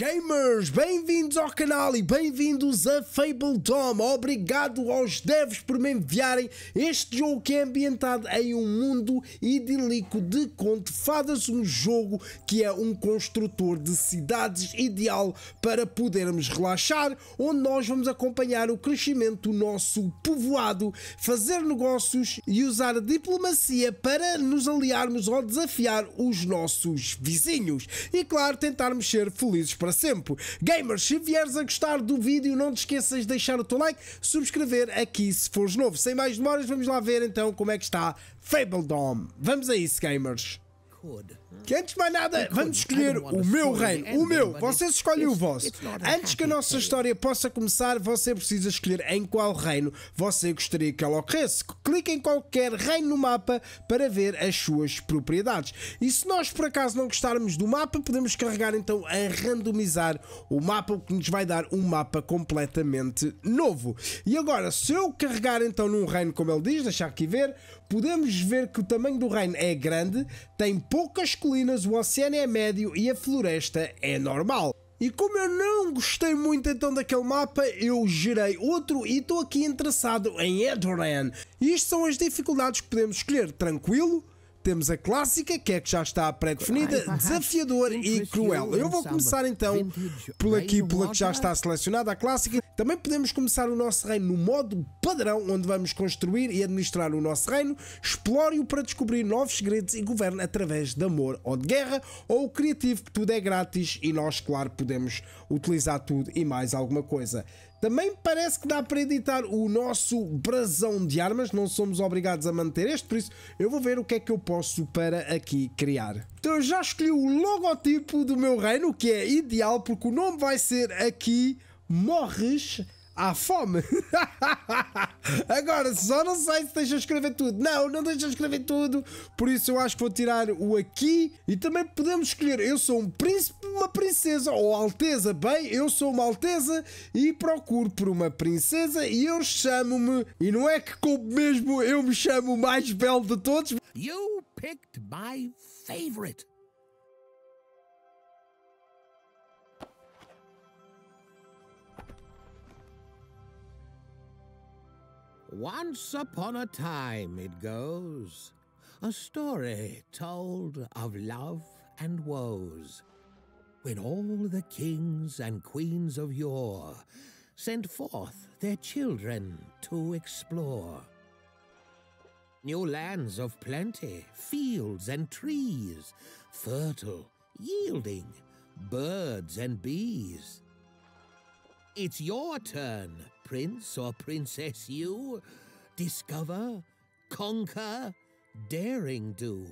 Gamers, bem-vindos ao canal e bem-vindos a Dom. Obrigado aos devs por me enviarem este jogo que é ambientado em um mundo idílico de conto fadas, um jogo que é um construtor de cidades ideal para podermos relaxar, onde nós vamos acompanhar o crescimento do nosso povoado, fazer negócios e usar a diplomacia para nos aliarmos ou desafiar os nossos vizinhos e claro, tentarmos ser felizes para para sempre. Gamers, se vieres a gostar do vídeo, não te esqueças de deixar o teu like, subscrever aqui se fores novo. Sem mais demoras, vamos lá ver então como é que está Fable Dom Vamos a isso, gamers. Que antes de mais nada, vamos escolher o meu reino, é o meu, vocês escolhem o vosso. Antes que a nossa história possa começar, você precisa escolher em qual reino você gostaria que ela ocorresse. Clique em qualquer reino no mapa para ver as suas propriedades. E se nós por acaso não gostarmos do mapa, podemos carregar então a randomizar o mapa, o que nos vai dar um mapa completamente novo. E agora, se eu carregar então num reino, como ele diz, deixar aqui ver, podemos ver que o tamanho do reino é grande, tem poucas colinas, o oceano é médio e a floresta é normal. E como eu não gostei muito então daquele mapa, eu gerei outro e estou aqui interessado em Edoran. E isto são as dificuldades que podemos escolher, tranquilo, temos a clássica, que é que já está pré-definida, desafiador e cruel. Eu vou começar então por aqui, pela que já está selecionada, a clássica. Também podemos começar o nosso reino no modo padrão, onde vamos construir e administrar o nosso reino, explore-o para descobrir novos segredos e governe através de amor ou de guerra, ou o criativo, que tudo é grátis e nós, claro, podemos utilizar tudo e mais alguma coisa. Também parece que dá para editar o nosso brasão de armas, não somos obrigados a manter este, por isso eu vou ver o que é que eu posso para aqui criar. Então eu já escolhi o logotipo do meu reino, que é ideal porque o nome vai ser aqui Morres à fome. Agora, só não sei se deixa escrever tudo. Não, não deixa escrever tudo. Por isso eu acho que vou tirar o aqui. E também podemos escolher. Eu sou um príncipe, uma princesa ou alteza. Bem, eu sou uma alteza e procuro por uma princesa e eu chamo-me. E não é que como mesmo eu me chamo o mais belo de todos. You picked my favorite. Once upon a time, it goes, a story told of love and woes, when all the kings and queens of yore sent forth their children to explore. New lands of plenty, fields and trees, fertile, yielding, birds and bees it's your turn, Prince or Princess you. Discover, conquer, daring do.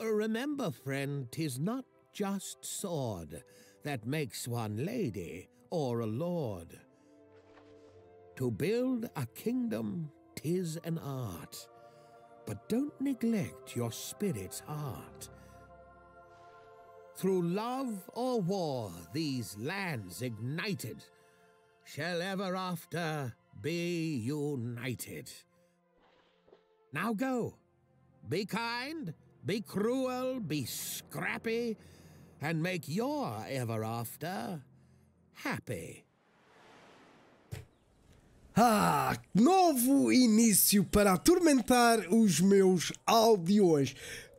Remember, friend, tis not just sword that makes one lady or a lord. To build a kingdom, tis an art, but don't neglect your spirit's heart. Through love or war, these lands ignited shall ever after be united. Now go. Be kind, be cruel, be scrappy, and make your ever after happy. Ah, novo início para atormentar os meus aldeões.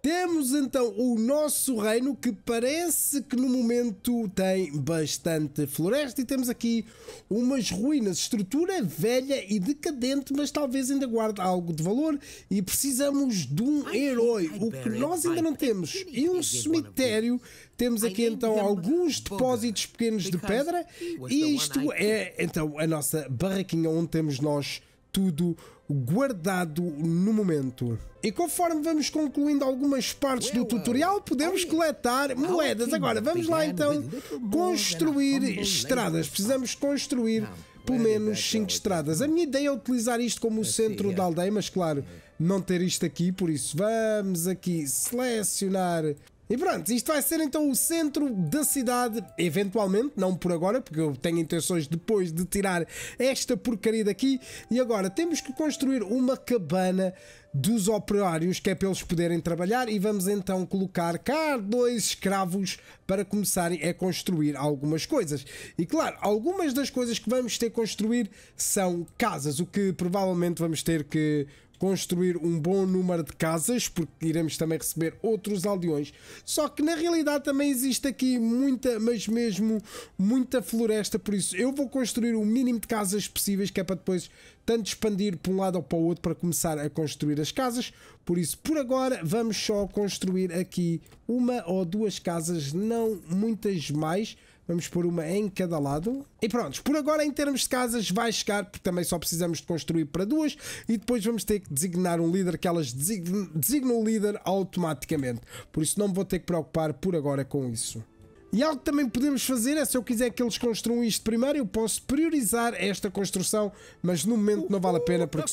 Temos então o nosso reino que parece que no momento tem bastante floresta e temos aqui umas ruínas, estrutura velha e decadente, mas talvez ainda guarde algo de valor e precisamos de um herói, o que nós ainda não temos. E é um cemitério, temos aqui então alguns depósitos pequenos de pedra e isto é então a nossa barraquinha onde temos nós tudo guardado no momento. E conforme vamos concluindo algumas partes do tutorial, podemos coletar tá moedas. Agora, vamos lá é, então é é construir estradas. Precisamos construir pelo menos 5 estradas. A minha ideia é utilizar isto como o centro da aldeia, mas claro, não ter isto aqui, por isso vamos aqui selecionar e pronto, isto vai ser então o centro da cidade, eventualmente, não por agora, porque eu tenho intenções depois de tirar esta porcaria daqui. E agora temos que construir uma cabana dos operários, que é para eles poderem trabalhar, e vamos então colocar cá dois escravos para começarem a construir algumas coisas. E claro, algumas das coisas que vamos ter que construir são casas, o que provavelmente vamos ter que construir um bom número de casas, porque iremos também receber outros aldeões. Só que na realidade também existe aqui muita, mas mesmo muita floresta, por isso eu vou construir o mínimo de casas possíveis, que é para depois tanto expandir para um lado ou para o outro para começar a construir as casas. Por isso, por agora, vamos só construir aqui uma ou duas casas, não muitas mais Vamos pôr uma em cada lado. E pronto por agora em termos de casas vai chegar, porque também só precisamos de construir para duas e depois vamos ter que designar um líder que elas designam, designam o líder automaticamente. Por isso não me vou ter que preocupar por agora com isso. E algo que também podemos fazer é se eu quiser que eles construam isto primeiro, eu posso priorizar esta construção, mas no momento não vale a pena porque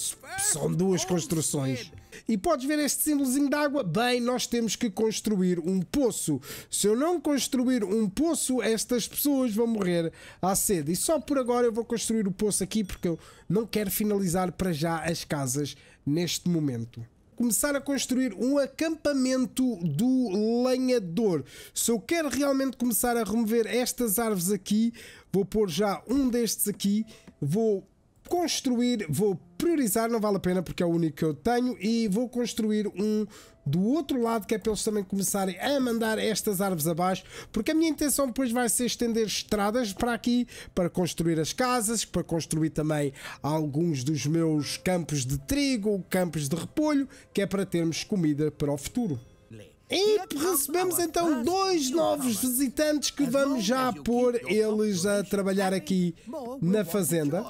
são duas construções. E podes ver este símbolozinho de água? Bem, nós temos que construir um poço. Se eu não construir um poço, estas pessoas vão morrer à sede. E só por agora eu vou construir o poço aqui porque eu não quero finalizar para já as casas neste momento começar a construir um acampamento do lenhador. Se eu quero realmente começar a remover estas árvores aqui, vou pôr já um destes aqui, vou construir, vou priorizar não vale a pena porque é o único que eu tenho e vou construir um do outro lado que é para eles também começarem a mandar estas árvores abaixo porque a minha intenção depois vai ser estender estradas para aqui para construir as casas para construir também alguns dos meus campos de trigo campos de repolho que é para termos comida para o futuro e recebemos então dois novos visitantes que vamos já pôr é eles a trabalhar aqui na fazenda.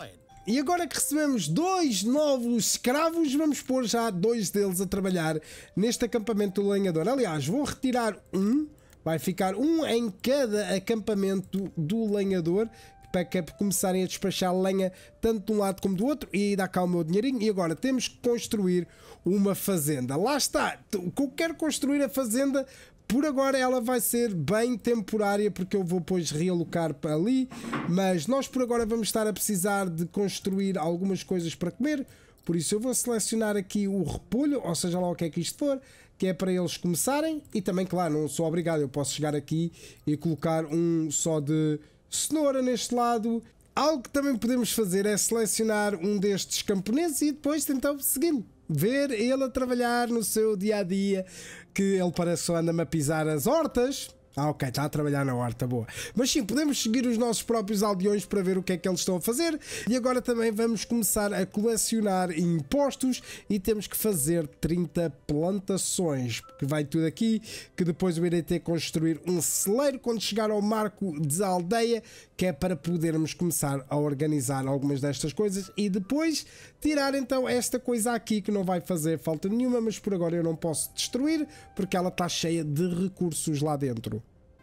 E agora que recebemos dois novos escravos, vamos pôr já dois deles a trabalhar neste acampamento do lenhador. Aliás, vou retirar um, vai ficar um em cada acampamento do lenhador para que começarem a despachar lenha tanto de um lado como do outro e dá cá o meu dinheirinho. E agora temos que construir uma fazenda. Lá está, eu quero construir a fazenda por agora ela vai ser bem temporária porque eu vou depois realocar para ali, mas nós por agora vamos estar a precisar de construir algumas coisas para comer, por isso eu vou selecionar aqui o repolho, ou seja lá o que é que isto for, que é para eles começarem e também, claro, não sou obrigado, eu posso chegar aqui e colocar um só de cenoura neste lado. Algo que também podemos fazer é selecionar um destes camponeses e depois tentar seguir ver ele a trabalhar no seu dia a dia, que ele parece só anda-me a pisar as hortas ah, ok, está a trabalhar na horta, boa. Mas sim, podemos seguir os nossos próprios aldeões para ver o que é que eles estão a fazer. E agora também vamos começar a colecionar impostos e temos que fazer 30 plantações, porque vai tudo aqui, que depois eu irei ter que construir um celeiro quando chegar ao marco da aldeia, que é para podermos começar a organizar algumas destas coisas e depois tirar então esta coisa aqui que não vai fazer falta nenhuma, mas por agora eu não posso destruir porque ela está cheia de recursos lá dentro.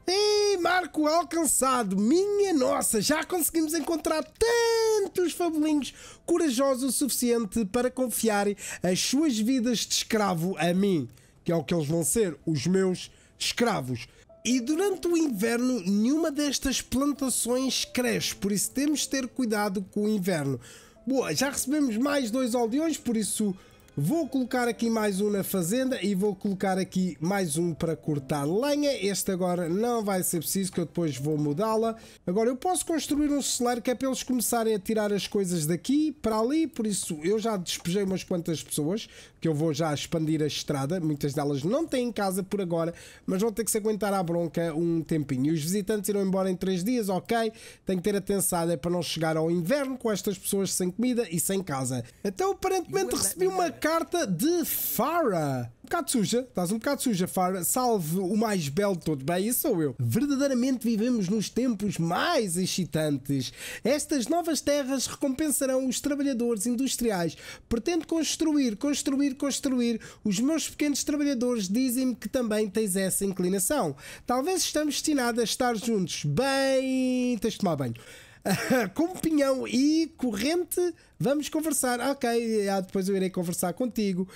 Ei, marco alcançado, minha nossa, já conseguimos encontrar tantos fabulinhos corajosos o suficiente para confiar as suas vidas de escravo a mim, que é o que eles vão ser, os meus escravos. E durante o inverno, nenhuma destas plantações cresce, por isso temos de ter cuidado com o inverno. Boa, já recebemos mais dois aldeões, por isso Vou colocar aqui mais um na fazenda e vou colocar aqui mais um para cortar lenha. Este agora não vai ser preciso que eu depois vou mudá-la. Agora eu posso construir um celeiro que é para eles começarem a tirar as coisas daqui para ali. Por isso eu já despejei umas quantas pessoas que eu vou já expandir a estrada. Muitas delas não têm casa por agora, mas vão ter que se aguentar à bronca um tempinho. E os visitantes irão embora em 3 dias, ok. Tenho que ter atenção é para não chegar ao inverno com estas pessoas sem comida e sem casa. Então aparentemente é recebi uma carta carta de Farah. Um bocado suja, estás um bocado suja, Farah. Salve o mais belo de todos. Bem, isso sou eu. Verdadeiramente vivemos nos tempos mais excitantes. Estas novas terras recompensarão os trabalhadores industriais. Pretendo construir, construir, construir. Os meus pequenos trabalhadores dizem-me que também tens essa inclinação. Talvez estamos destinados a estar juntos. Bem, tens de tomar banho. com pinhão e corrente, vamos conversar. Ok, ah, depois eu irei conversar contigo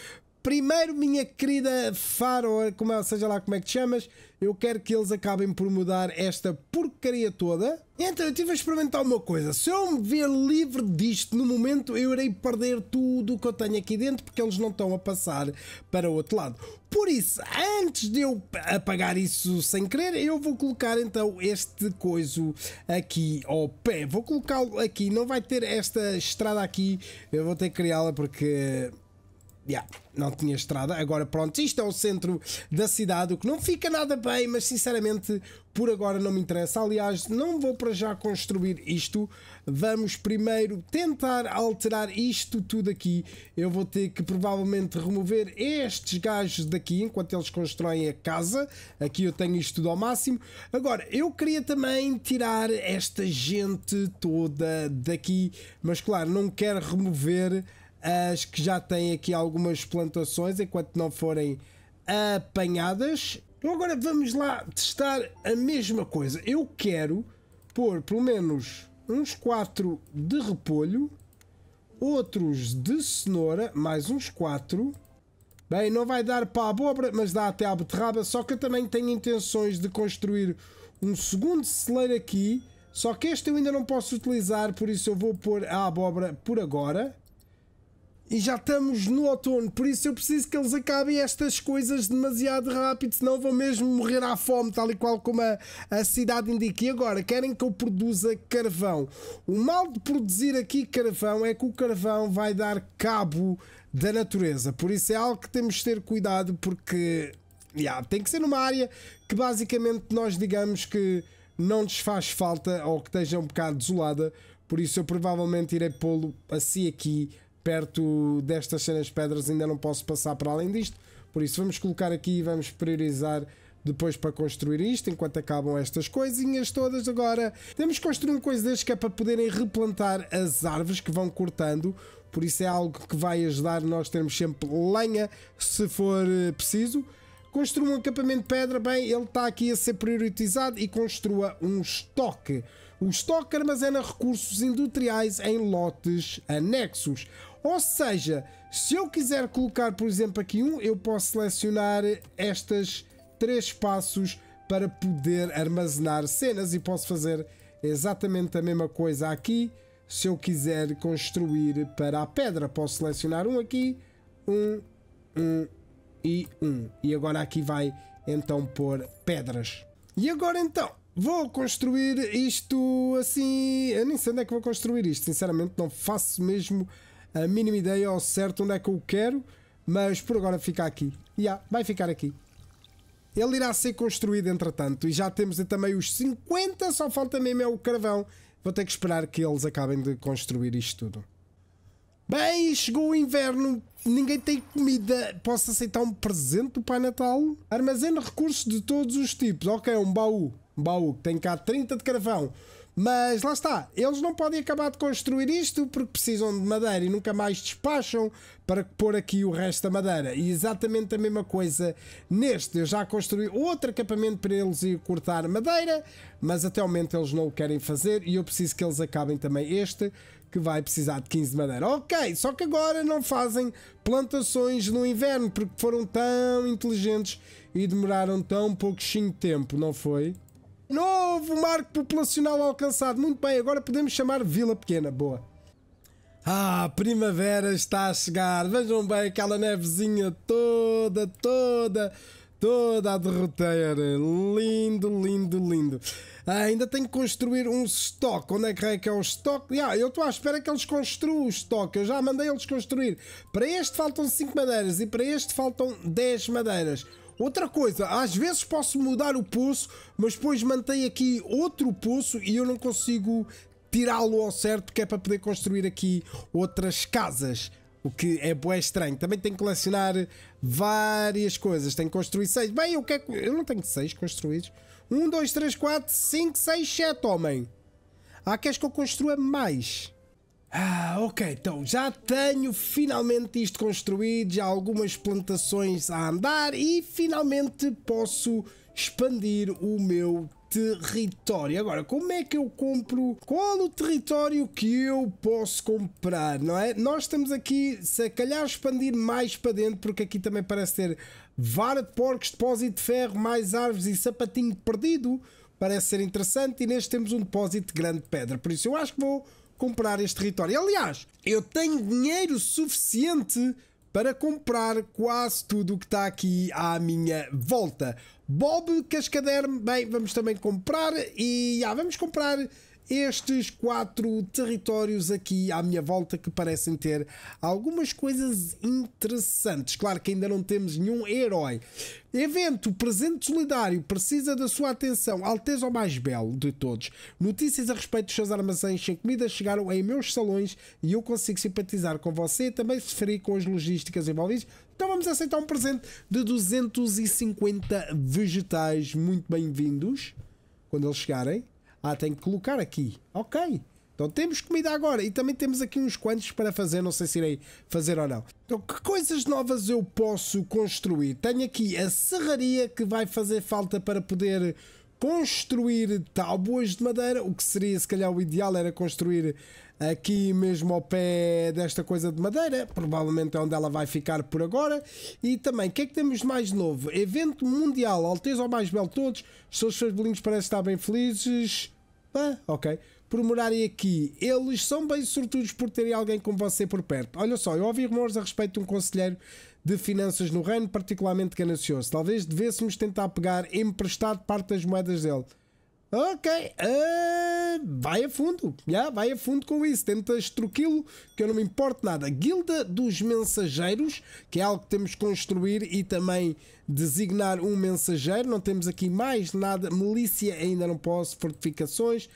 Primeiro, minha querida Faro, como é, seja lá como é que te chamas, eu quero que eles acabem por mudar esta porcaria toda. Então, eu tive a experimentar uma coisa. Se eu me ver livre disto no momento, eu irei perder tudo o que eu tenho aqui dentro, porque eles não estão a passar para o outro lado. Por isso, antes de eu apagar isso sem querer, eu vou colocar então este coiso aqui ao pé. Vou colocá-lo aqui, não vai ter esta estrada aqui, eu vou ter que criá-la porque Yeah, não tinha estrada. Agora, pronto, isto é o centro da cidade, o que não fica nada bem, mas sinceramente, por agora não me interessa. Aliás, não vou para já construir isto. Vamos primeiro tentar alterar isto tudo aqui. Eu vou ter que provavelmente remover estes gajos daqui enquanto eles constroem a casa. Aqui eu tenho isto tudo ao máximo. Agora, eu queria também tirar esta gente toda daqui, mas claro, não quero remover as que já têm aqui algumas plantações enquanto não forem apanhadas. Então agora vamos lá testar a mesma coisa. Eu quero pôr pelo menos uns 4 de repolho, outros de cenoura, mais uns 4. Bem, não vai dar para a abóbora, mas dá até à beterraba, só que eu também tenho intenções de construir um segundo celeiro aqui, só que este eu ainda não posso utilizar, por isso eu vou pôr a abóbora por agora e já estamos no outono, por isso eu preciso que eles acabem estas coisas demasiado rápido, senão vão mesmo morrer à fome, tal e qual como a, a cidade indica. E agora, querem que eu produza carvão. O mal de produzir aqui carvão é que o carvão vai dar cabo da natureza, por isso é algo que temos de ter cuidado, porque yeah, tem que ser numa área que basicamente nós digamos que não nos faz falta ou que esteja um bocado desolada, por isso eu provavelmente irei pô-lo assim aqui perto destas cenas pedras ainda não posso passar para além disto. Por isso vamos colocar aqui e vamos priorizar depois para construir isto, enquanto acabam estas coisinhas todas agora. Temos que construir uma coisa destes que é para poderem replantar as árvores que vão cortando, por isso é algo que vai ajudar nós termos sempre lenha se for eh, preciso. Construa um acampamento de pedra, bem, ele está aqui a ser prioritizado e construa um estoque. O estoque armazena recursos industriais em lotes anexos. Ou seja, se eu quiser colocar, por exemplo, aqui um, eu posso selecionar estas três espaços para poder armazenar cenas e posso fazer exatamente a mesma coisa aqui. Se eu quiser construir para a pedra, posso selecionar um aqui, um, um e um. E agora aqui vai então pôr pedras. E agora então, vou construir isto assim. Eu nem sei onde é que vou construir isto, sinceramente, não faço mesmo a mínima ideia ao certo onde é que eu quero, mas por agora fica aqui. E yeah, vai ficar aqui. Ele irá ser construído entretanto e já temos também os 50, só falta mesmo é o carvão. Vou ter que esperar que eles acabem de construir isto tudo. Bem, chegou o inverno, ninguém tem comida. Posso aceitar um presente do Pai Natal? Armazena recursos de todos os tipos. Ok, um baú baú, que tem cá 30 de carvão. Mas lá está, eles não podem acabar de construir isto porque precisam de madeira e nunca mais despacham para pôr aqui o resto da madeira. E exatamente a mesma coisa neste. Eu já construí outro acampamento para eles ir cortar madeira, mas até o momento eles não o querem fazer e eu preciso que eles acabem também este, que vai precisar de 15 de madeira. Ok, só que agora não fazem plantações no inverno porque foram tão inteligentes e demoraram tão pouquinho tempo, não foi? Novo marco populacional alcançado. Muito bem, agora podemos chamar Vila Pequena. Boa. Ah, a primavera está a chegar. Vejam bem aquela nevezinha toda, toda, toda a derroteira. Lindo, lindo, lindo. Ah, ainda tenho que construir um estoque. Onde é que é que é o estoque? Ah, eu estou à espera que eles construam o estoque. Eu já mandei eles construir. Para este faltam 5 madeiras e para este faltam 10 madeiras. Outra coisa, às vezes posso mudar o poço, mas depois mantém aqui outro poço e eu não consigo tirá-lo ao certo, que é para poder construir aqui outras casas. O que é bué estranho. Também tenho que colecionar várias coisas. Tenho que construir seis. Bem, eu, quero, eu não tenho seis construídos. Um, dois, três, quatro, cinco, seis, sete, homem. Ah, queres que eu construa mais? Ah, ok, então já tenho finalmente isto construído, já algumas plantações a andar e finalmente posso expandir o meu território. Agora, como é que eu compro? Qual o território que eu posso comprar, não é? Nós estamos aqui, se calhar, expandir mais para dentro, porque aqui também parece ter vara de porcos, depósito de ferro, mais árvores e sapatinho perdido. Parece ser interessante e neste temos um depósito de grande pedra. Por isso eu acho que vou comprar este território. Aliás, eu tenho dinheiro suficiente para comprar quase tudo o que está aqui à minha volta. Bob Cascaderme, bem, vamos também comprar e ah, vamos comprar estes quatro territórios aqui à minha volta que parecem ter algumas coisas interessantes. Claro que ainda não temos nenhum herói. Evento Presente Solidário precisa da sua atenção. Alteza o mais belo de todos. Notícias a respeito dos seus armazéns sem comida chegaram em meus salões e eu consigo simpatizar com você. e Também sofri com as logísticas envolvidas. Então vamos aceitar um presente de 250 vegetais. Muito bem-vindos quando eles chegarem. Ah, tenho que colocar aqui. Ok. Então temos comida agora e também temos aqui uns quantos para fazer, não sei se irei fazer ou não. Então que coisas novas eu posso construir? Tenho aqui a serraria que vai fazer falta para poder construir tábuas de madeira, o que seria se calhar o ideal era construir aqui mesmo ao pé desta coisa de madeira, provavelmente é onde ela vai ficar por agora. E também, o que é que temos de mais novo? Evento Mundial, Alteza ao mais belo de todos, os seus bolinhos parecem estar bem felizes. Ah, ok. Por morarem aqui, eles são bem sortudos por terem alguém como você por perto. Olha só, eu ouvi rumores a respeito de um conselheiro de finanças no reino, particularmente ganancioso. Talvez devêssemos tentar pegar emprestado parte das moedas dele. Ok, uh, vai a fundo, yeah, vai a fundo com isso, tenta estruquilo, que eu não me importo nada. Guilda dos Mensageiros, que é algo que temos que construir e também designar um mensageiro, não temos aqui mais nada, milícia ainda não posso, fortificações,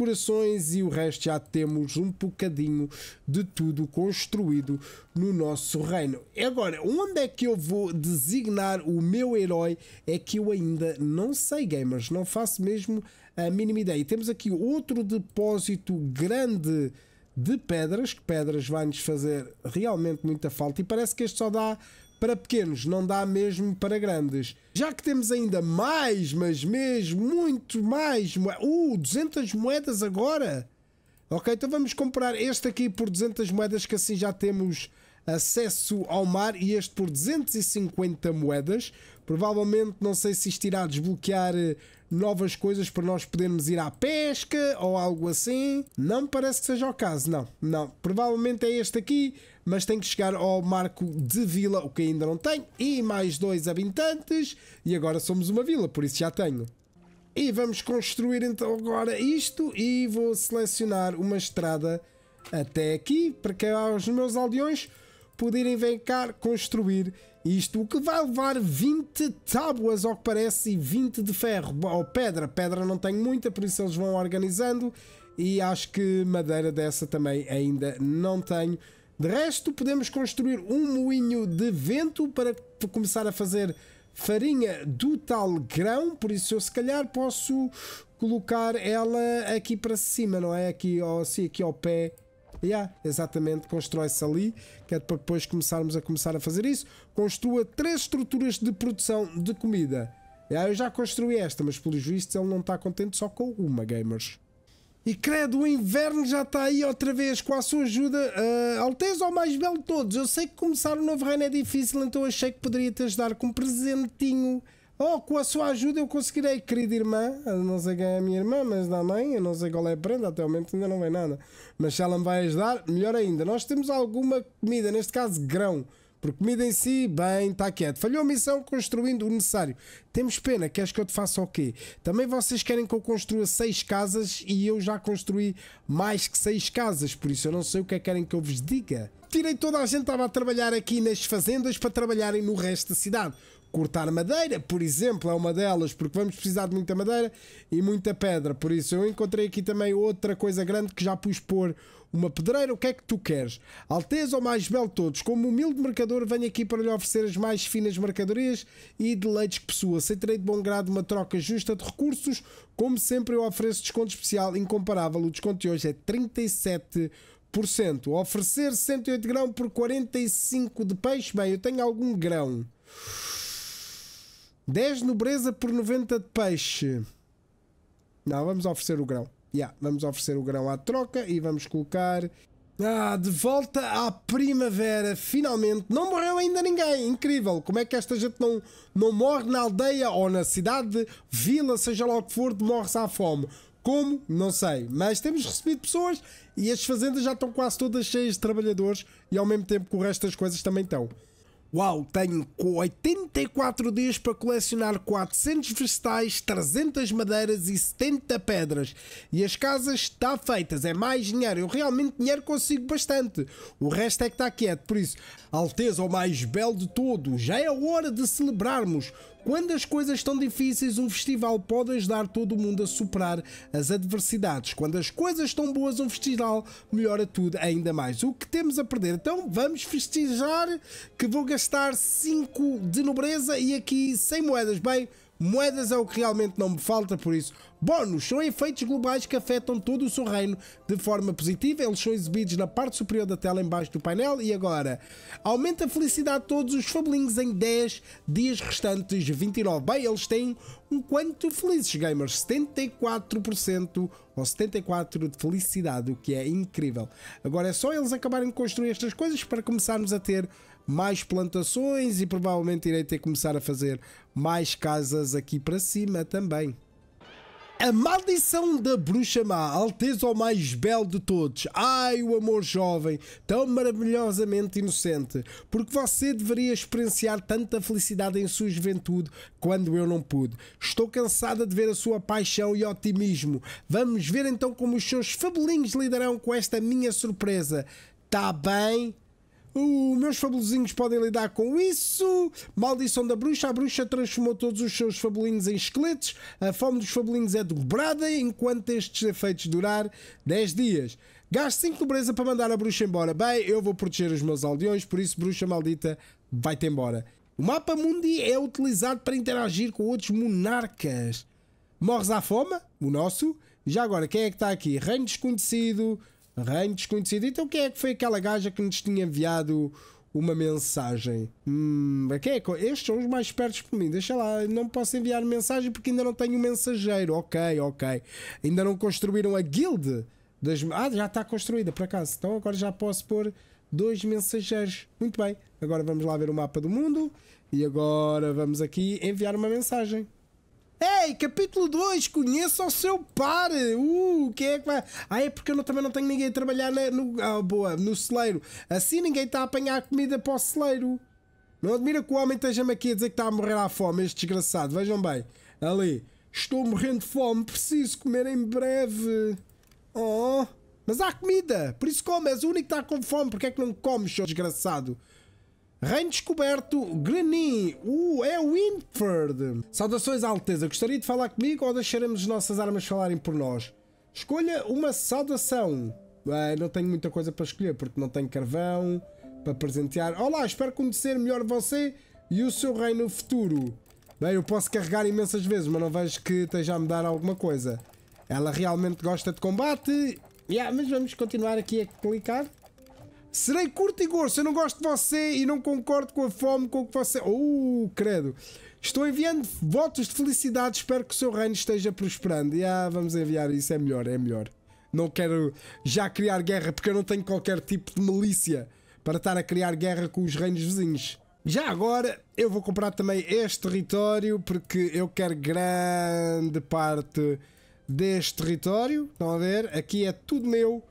decorações e o resto já temos um bocadinho de tudo construído no nosso reino. Agora, onde é que eu vou designar o meu herói é que eu ainda não sei, gamers. Não faço mesmo a mínima ideia. E temos aqui outro depósito grande de pedras, que pedras vai-nos fazer realmente muita falta e parece que este só dá para pequenos, não dá mesmo para grandes. Já que temos ainda mais, mas mesmo muito mais, uh, 200 moedas agora. Ok, então vamos comprar este aqui por 200 moedas, que assim já temos acesso ao mar, e este por 250 moedas. Provavelmente, não sei se isto irá desbloquear eh, novas coisas para nós podermos ir à pesca ou algo assim. Não me parece que seja o caso, não. Não, provavelmente é este aqui, mas tem que chegar ao marco de vila, o que ainda não tem, e mais dois habitantes, e agora somos uma vila, por isso já tenho. E vamos construir então agora isto e vou selecionar uma estrada até aqui para que os meus aldeões poderem vir cá construir isto o que vai levar 20 tábuas, ao que parece, e 20 de ferro, ou pedra. Pedra não tenho muita, por isso eles vão organizando. E acho que madeira dessa também ainda não tenho. De resto, podemos construir um moinho de vento para começar a fazer farinha do tal grão, por isso eu se calhar posso colocar ela aqui para cima, não é? Aqui, ou assim, aqui ao pé Yeah, exatamente, constrói-se ali, que é para depois começarmos a começar a fazer isso. Construa três estruturas de produção de comida. Yeah, eu já construí esta, mas pelos vistos ele não está contente só com uma, gamers. E credo, o inverno já está aí outra vez com a sua ajuda. Uh, Alteza ao mais belo de todos. Eu sei que começar um novo reino é difícil, então achei que poderia te ajudar com um presentinho. Oh, com a sua ajuda eu conseguirei, querida irmã. Eu não sei quem é a minha irmã, mas da mãe, eu não sei qual é a prenda, até o momento ainda não vem nada. Mas se ela me vai ajudar, melhor ainda. Nós temos alguma comida, neste caso grão. Porque comida em si, bem, está quieto. Falhou a missão construindo o necessário. Temos pena, queres que eu te faça o okay? quê? Também vocês querem que eu construa seis casas e eu já construí mais que seis casas, por isso eu não sei o que é que querem que eu vos diga. Tirei toda a gente estava a trabalhar aqui nas fazendas para trabalharem no resto da cidade cortar madeira, por exemplo, é uma delas, porque vamos precisar de muita madeira e muita pedra. Por isso, eu encontrei aqui também outra coisa grande que já pus pôr uma pedreira. O que é que tu queres? Alteza ou mais belo todos? Como humilde mercador, venho aqui para lhe oferecer as mais finas mercadorias e deleites que possua. Aceitarei de bom grado uma troca justa de recursos. Como sempre, eu ofereço desconto especial incomparável. O desconto de hoje é 37%. Oferecer 108 grão por 45 de peixe? Bem, eu tenho algum grão. 10 nobreza por 90 de peixe. Não, vamos oferecer o grão. Yeah, vamos oferecer o grão à troca e vamos colocar. Ah, de volta à primavera, finalmente. Não morreu ainda ninguém. Incrível. Como é que esta gente não, não morre na aldeia ou na cidade, vila, seja lá o que for, morre-se à fome. Como? Não sei. Mas temos recebido pessoas e as fazendas já estão quase todas cheias de trabalhadores e ao mesmo tempo que o resto das coisas também estão. Uau, tenho 84 dias para colecionar 400 vegetais, 300 madeiras e 70 pedras. E as casas está feitas, é mais dinheiro. Eu realmente dinheiro consigo bastante. O resto é que está quieto, por isso, Alteza, o mais belo de todos. já é hora de celebrarmos quando as coisas estão difíceis, um festival pode ajudar todo mundo a superar as adversidades. Quando as coisas estão boas, um festival melhora tudo ainda mais. O que temos a perder? Então vamos festejar que vou gastar 5 de nobreza e aqui 100 moedas. Bem, moedas é o que realmente não me falta, por isso Bónus são efeitos globais que afetam todo o seu reino de forma positiva. Eles são exibidos na parte superior da tela, embaixo do painel. E agora, aumenta a felicidade de todos os fabelinhos em 10 dias restantes, 29. Bem, eles têm um quanto felizes, gamers. 74% ou 74% de felicidade, o que é incrível. Agora é só eles acabarem de construir estas coisas para começarmos a ter mais plantações e provavelmente irei ter que começar a fazer mais casas aqui para cima também. A maldição da bruxa má, alteza o mais belo de todos. Ai, o amor jovem, tão maravilhosamente inocente. Porque você deveria experienciar tanta felicidade em sua juventude quando eu não pude. Estou cansada de ver a sua paixão e otimismo. Vamos ver então como os seus fabelinhos lidarão com esta minha surpresa. Tá bem? Os meus fabulozinhos podem lidar com isso. Maldição da bruxa. A bruxa transformou todos os seus fabulinhos em esqueletos. A fome dos fabulinhos é dobrada enquanto estes efeitos durar 10 dias. Gaste 5 nobreza para mandar a bruxa embora. Bem, eu vou proteger os meus aldeões, por isso, bruxa maldita, vai-te embora. O mapa mundi é utilizado para interagir com outros monarcas. Morres à fome? O nosso? Já agora, quem é que está aqui? Reino desconhecido. Reino desconhecido. Então quem é que foi aquela gaja que nos tinha enviado uma mensagem? Hum, quem é? é estes são os mais espertos por mim. Deixa lá, não posso enviar mensagem porque ainda não tenho mensageiro. Ok, ok. Ainda não construíram a guild. Das... Ah, já está construída por acaso. Então agora já posso pôr dois mensageiros. Muito bem. Agora vamos lá ver o mapa do mundo. E agora vamos aqui enviar uma mensagem. Ei, capítulo 2, conheça o seu par. Uh, quem é que vai. Ah, é porque eu também não tenho ninguém a trabalhar na, no. Ah, boa, no celeiro. Assim ninguém está a apanhar comida para o celeiro. Não admira que o homem esteja-me aqui a dizer que está a morrer à fome, este desgraçado. Vejam bem. Ali. Estou morrendo de fome, preciso comer em breve. Oh. Mas há comida, por isso come. És o único que está com fome. Porquê é que não comes, seu desgraçado? Reino descoberto, Granin, uh, é Winford. Saudações à Alteza, gostaria de falar comigo ou deixaremos as nossas armas falarem por nós? Escolha uma saudação. Uh, não tenho muita coisa para escolher porque não tenho carvão para presentear. Olá, espero conhecer melhor você e o seu reino futuro. Bem, eu posso carregar imensas vezes, mas não vejo que esteja a me dar alguma coisa. Ela realmente gosta de combate. Yeah, mas vamos continuar aqui a clicar. Serei curto e grosso, eu não gosto de você e não concordo com a fome com que você. Uh, credo! Estou enviando votos de felicidade, espero que o seu reino esteja prosperando. E ah, vamos enviar isso, é melhor, é melhor. Não quero já criar guerra porque eu não tenho qualquer tipo de milícia para estar a criar guerra com os reinos vizinhos. Já agora eu vou comprar também este território porque eu quero grande parte deste território. Estão a ver? Aqui é tudo meu.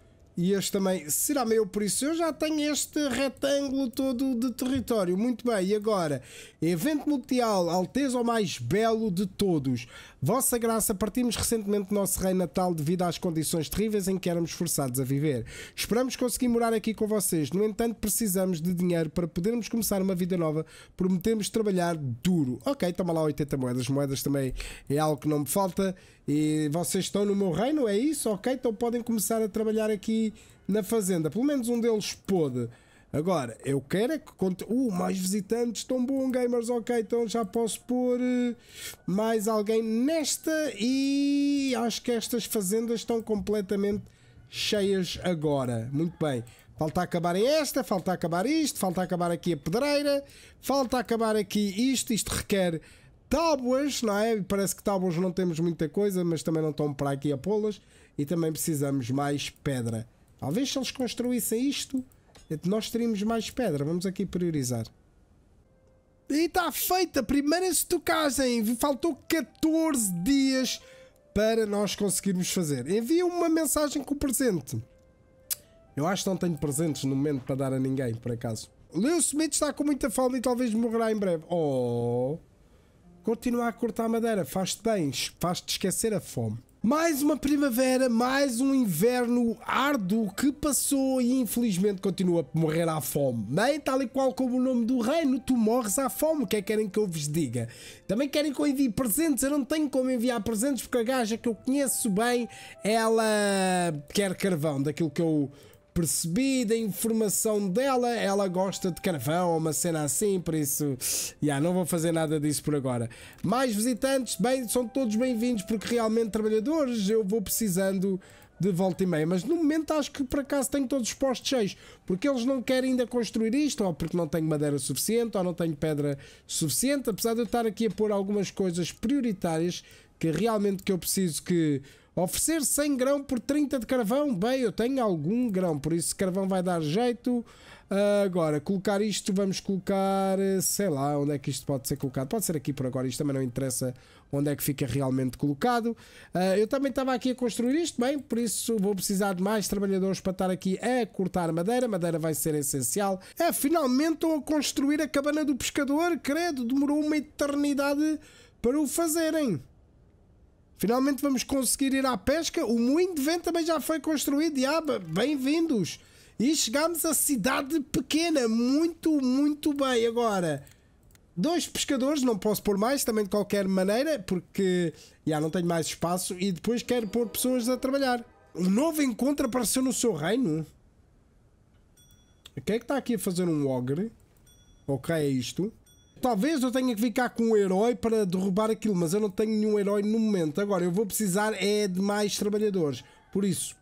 E este também será meu, por isso eu já tenho este retângulo todo de território. Muito bem, e agora? Evento mundial, Alteza o mais belo de todos. Vossa Graça, partimos recentemente do nosso rei natal devido às condições terríveis em que éramos forçados a viver. Esperamos conseguir morar aqui com vocês. No entanto, precisamos de dinheiro para podermos começar uma vida nova. Prometemos trabalhar duro. Ok, toma lá 80 moedas. Moedas também é algo que não me falta. E vocês estão no meu reino, é isso? Ok, então podem começar a trabalhar aqui na fazenda. Pelo menos um deles pôde. Agora, eu quero é que. Conte... Uh, mais visitantes, tão bom, gamers. Ok, então já posso pôr eh, mais alguém nesta. E acho que estas fazendas estão completamente cheias agora. Muito bem. Falta acabar esta, falta acabar isto, falta acabar aqui a pedreira, falta acabar aqui isto. Isto requer tábuas, não é? Parece que tábuas não temos muita coisa, mas também não estão para aqui a pô-las. E também precisamos mais pedra. Talvez se eles construíssem isto, nós teríamos mais pedra. Vamos aqui priorizar. E está feita! a Primeira estocagem! Faltou 14 dias para nós conseguirmos fazer. Envia uma mensagem com o presente. Eu acho que não tenho presentes no momento para dar a ninguém, por acaso. Leo Smith está com muita fome e talvez morrerá em breve. Oh! Continuar a cortar madeira, faz-te bem, faz-te esquecer a fome. Mais uma primavera, mais um inverno árduo que passou e infelizmente continua a morrer à fome. Bem, tal e qual como o nome do reino, tu morres à fome. O que é que querem que eu vos diga? Também querem que eu envie presentes? Eu não tenho como enviar presentes porque a gaja que eu conheço bem, ela quer carvão, daquilo que eu percebi da informação dela, ela gosta de carvão, uma cena assim, por isso, já, yeah, não vou fazer nada disso por agora. Mais visitantes, bem, são todos bem-vindos, porque realmente trabalhadores, eu vou precisando de volta e meia, mas no momento acho que por acaso tenho todos os postos cheios, porque eles não querem ainda construir isto, ou porque não tenho madeira suficiente, ou não tenho pedra suficiente, apesar de eu estar aqui a pôr algumas coisas prioritárias que realmente que eu preciso que Oferecer 100 grão por 30 de carvão? Bem, eu tenho algum grão, por isso carvão vai dar jeito. Uh, agora, colocar isto, vamos colocar, eh, sei lá, onde é que isto pode ser colocado. Pode ser aqui por agora, isto também não interessa onde é que fica realmente colocado. Uh, eu também estava aqui a construir isto, bem, por isso vou precisar de mais trabalhadores para estar aqui a cortar madeira. Madeira vai ser essencial. É, finalmente estão a construir a cabana do pescador, credo, demorou uma eternidade para o fazerem. Finalmente vamos conseguir ir à pesca. O moinho de vento também já foi construído. E ah, bem-vindos. E chegámos à cidade pequena. Muito, muito bem. Agora, dois pescadores. Não posso pôr mais também de qualquer maneira, porque já não tenho mais espaço. E depois quero pôr pessoas a trabalhar. Um novo encontro apareceu no seu reino. O que é que está aqui a fazer um ogre? O que é isto? Talvez eu tenha que ficar com um herói para derrubar aquilo, mas eu não tenho nenhum herói no momento. Agora, eu vou precisar é de mais trabalhadores. Por isso,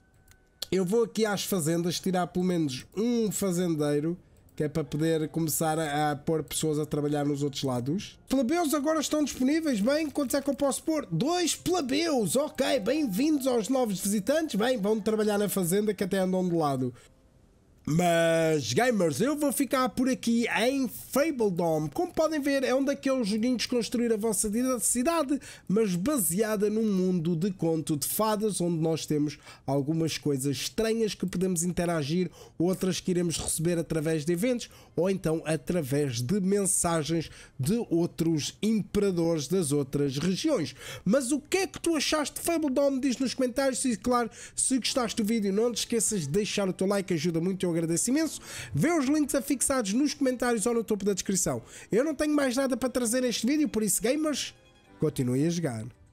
eu vou aqui às fazendas tirar pelo menos um fazendeiro, que é para poder começar a, a pôr pessoas a trabalhar nos outros lados. Plebeus agora estão disponíveis, bem, quantos é que eu posso pôr? Dois plebeus, ok, bem-vindos aos novos visitantes, bem, vão trabalhar na fazenda que até andam de lado. Mas, gamers, eu vou ficar por aqui em Fable Dome. Como podem ver, é um daqueles joguinhos de construir a vossa cidade, mas baseada num mundo de conto de fadas, onde nós temos algumas coisas estranhas que podemos interagir, outras que iremos receber através de eventos, ou então através de mensagens de outros imperadores das outras regiões. Mas o que é que tu achaste de Fable Dome? Diz nos comentários e, claro, se gostaste do vídeo, não te esqueças de deixar o teu like, ajuda muito eu agradeço imenso. Vê os links afixados nos comentários ou no topo da descrição. Eu não tenho mais nada para trazer neste vídeo, por isso, gamers, continuem a jogar.